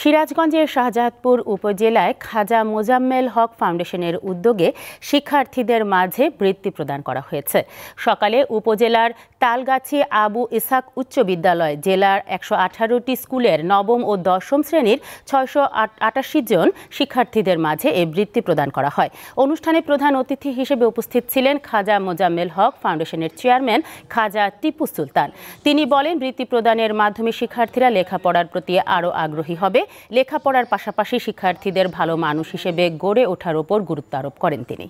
সিরাজগঞ্জের শাহজাহাদপুর উপজেলায় খাজা মোজাম্মেল হক ফাউন্ডেশনের উদ্যোগে শিক্ষার্থীদের মাঝে বৃত্তি প্রদান করা হয়েছে সকালে উপজেলার তালগাছি আবু ইসাক উচ্চ বিদ্যালয় জেলার একশো আঠারোটি স্কুলের নবম ও দশম শ্রেণীর ছয়শো আটাশি জন শিক্ষার্থীদের মাঝে এই বৃত্তি প্রদান করা হয় অনুষ্ঠানে প্রধান অতিথি হিসেবে উপস্থিত ছিলেন খাজা মোজাম্মেল হক ফাউন্ডেশনের চেয়ারম্যান খাজা টিপু সুলতান তিনি বলেন বৃত্তি প্রদানের মাধ্যমে শিক্ষার্থীরা লেখাপড়ার প্রতি আরও আগ্রহী হবে লেখাপড়ার পাশাপাশি শিক্ষার্থীদের ভালো মানুষ হিসেবে গড়ে ওঠার ওপর গুরুত্ব আরোপ করেন তিনি